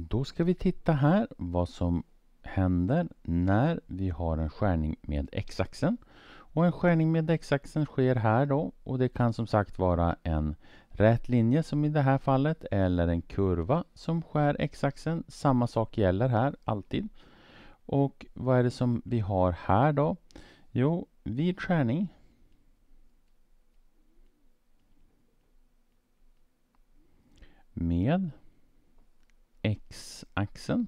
Då ska vi titta här vad som händer när vi har en skärning med x-axeln. Och en skärning med x-axeln sker här då och det kan som sagt vara en rät linje som i det här fallet eller en kurva som skär x-axeln. Samma sak gäller här alltid. Och vad är det som vi har här då? Jo, vid skärning med x-axeln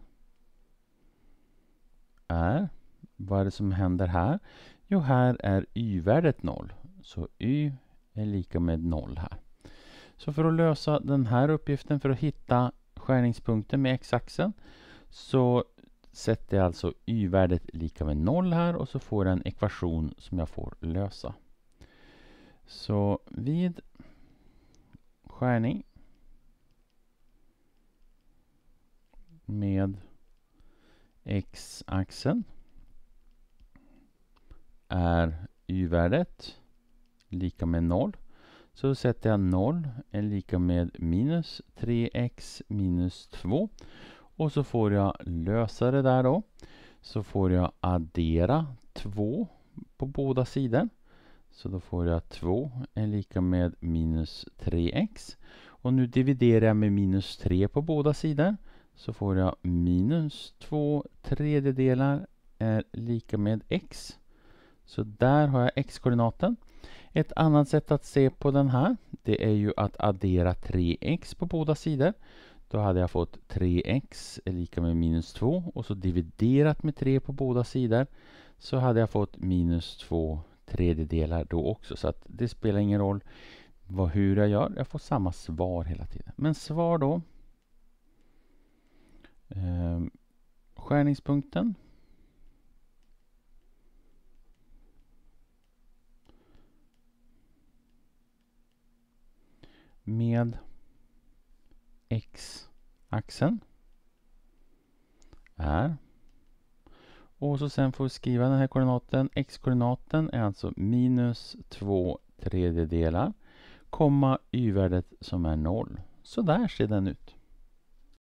är, vad är det som händer här? Jo, här är y-värdet 0. Så y är lika med 0 här. Så för att lösa den här uppgiften, för att hitta skärningspunkten med x-axeln, så sätter jag alltså y-värdet lika med 0 här och så får jag en ekvation som jag får lösa. Så vid skärning med x-axeln är y-värdet lika med 0. Så då sätter jag 0 är lika med minus 3x minus 2. Och så får jag lösa det där då. Så får jag addera 2 på båda sidor. Så då får jag 2 är lika med minus 3x. Och nu dividerar jag med minus 3 på båda sidor så får jag minus två tredjedelar är eh, lika med x. Så där har jag x-koordinaten. Ett annat sätt att se på den här det är ju att addera 3x på båda sidor. Då hade jag fått 3x är lika med minus 2 och så dividerat med 3 på båda sidor så hade jag fått minus 2 tredjedelar då också så att det spelar ingen roll vad, hur jag gör. Jag får samma svar hela tiden. Men svar då Eh, skärningspunkten. Med x-axeln är och så sen får vi skriva den här koordinaten. X-koordinaten är alltså minus 2 tredjedelar, komma y-värdet som är 0. Så där ser den ut.